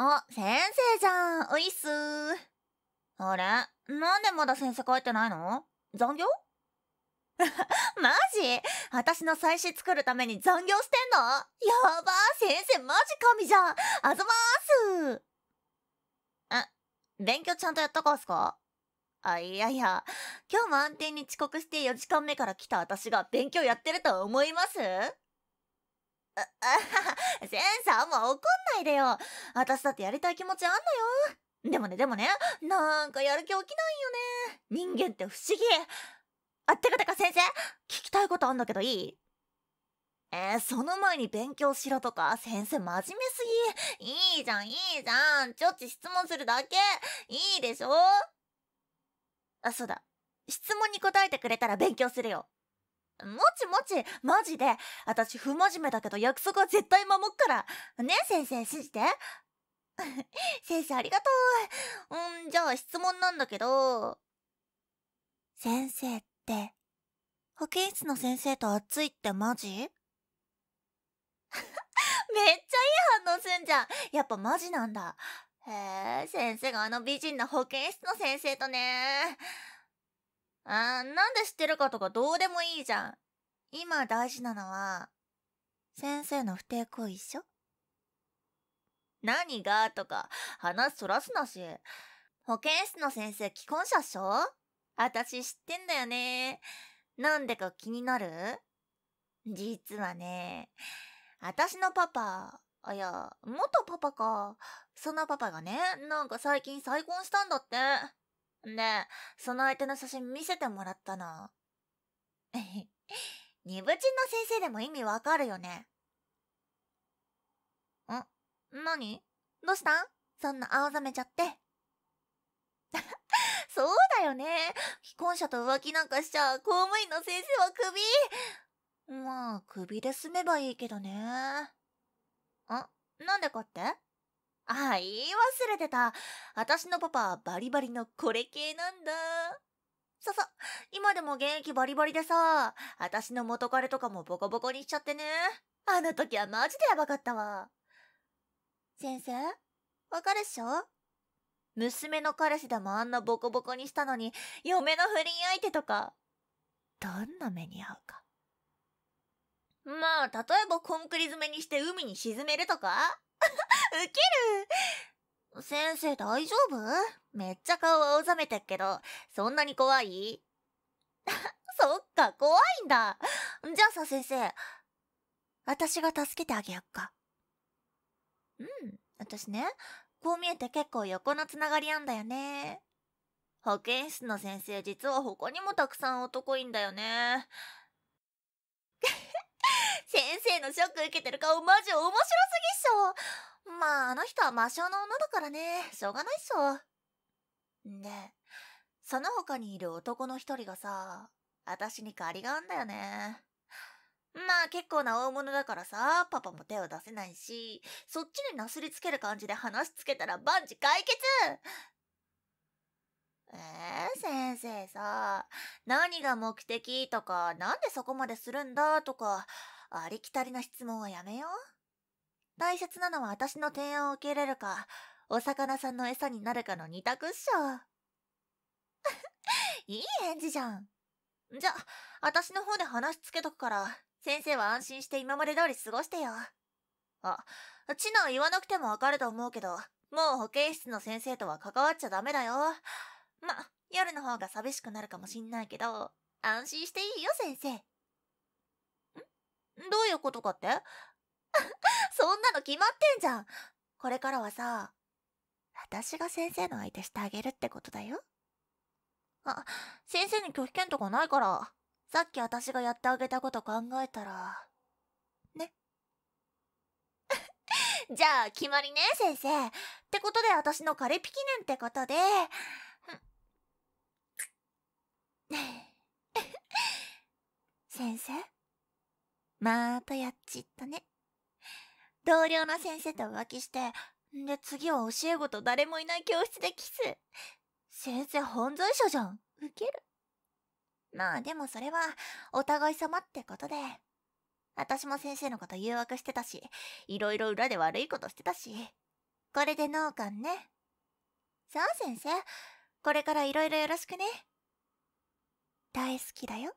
あ、先生じゃん。おいっすあれなんでまだ先生帰ってないの残業 マジ私の祭祀作るために残業してんのやば先生マジ神じゃんあざまーすあ、勉強ちゃんとやったかすかあ、いやいや、今日も安定に遅刻して4時間目から来た私が勉強やってると思いますあ、あはは、センサーも怒んないでよ。私だってやりたい気持ちあんのよ。でもね、でもね、なんかやる気起きないよね。人間って不思議。あ、てかてか先生、聞きたいことあんだけどいいえー、その前に勉強しろとか、先生真面目すぎ。いいじゃん、いいじゃん。ちょっち質問するだけ。いいでしょあ、そうだ。質問に答えてくれたら勉強するよ。もちもち、マジで。私不真面目だけど約束は絶対守っから。ね、先生、信じて。先生、ありがとう。うん、じゃあ質問なんだけど。先生って、保健室の先生と熱いってマジ めっちゃいい反応すんじゃん。やっぱマジなんだ。へえ、先生があの美人な保健室の先生とね。ああ、なんで知ってるかとかどうでもいいじゃん。今大事なのは、先生の不定行為っしょ何がとか、話そらすなし。保健室の先生既婚者っしょ私知ってんだよね。なんでか気になる実はね、私のパパ、あ、いや、元パパか。そのパパがね、なんか最近再婚したんだって。ねえ、その相手の写真見せてもらったな。ブチンの先生でも意味わかるよね。ん何どうしたそんな青ざめちゃって。そうだよね。既婚者と浮気なんかしちゃ、公務員の先生はクビ。まあ、クビで済めばいいけどね。あ、なんでかってあ言い忘れてた。私のパパ、はバリバリのこれ系なんだ。そうそう、今でも現役バリバリでさ、私の元彼とかもボコボコにしちゃってね。あの時はマジでやばかったわ。先生、わかるっしょ娘の彼氏でもあんなボコボコにしたのに、嫁の不倫相手とか、どんな目に遭うか。まあ、例えばコンクリ詰めにして海に沈めるとかウケる先生大丈夫めっちゃ顔青ざめてっけど、そんなに怖い そっか、怖いんだ。じゃあさ先生、私が助けてあげよっか。うん、私ね、こう見えて結構横のつながりあんだよね。保健室の先生実は他にもたくさん男いんだよね。先生のショック受けてる顔マジ面白すぎっしょまああの人は魔性の女だからねしょうがないっしょねえその他にいる男の一人がさ私に借りがあんだよねまあ結構な大物だからさパパも手を出せないしそっちになすりつける感じで話つけたら万事解決えー、先生さ何が目的とか何でそこまでするんだとかありきたりな質問はやめよう。大切なのは私の提案を受け入れるか、お魚さんの餌になるかの二択っしょ。いい返事じゃん。じゃ、あ、私の方で話つけとくから、先生は安心して今まで通り過ごしてよ。あ、知能言わなくてもわかると思うけど、もう保健室の先生とは関わっちゃダメだよ。ま、夜の方が寂しくなるかもしんないけど、安心していいよ先生。んどういうことかってそんなの決まってんじゃんこれからはさ私が先生の相手してあげるってことだよあ先生に拒否権とかないからさっき私がやってあげたこと考えたらね じゃあ決まりね先生ってことで私の彼ピ記念ってことで 先生またやっちったね同僚の先生と浮気してで次は教え子と誰もいない教室でキス先生犯罪者じゃんウケるまあでもそれはお互い様ってことで私も先生のこと誘惑してたしいろいろ裏で悪いことしてたしこれで脳幹ねさあ先生これからいろいろよろしくね大好きだよ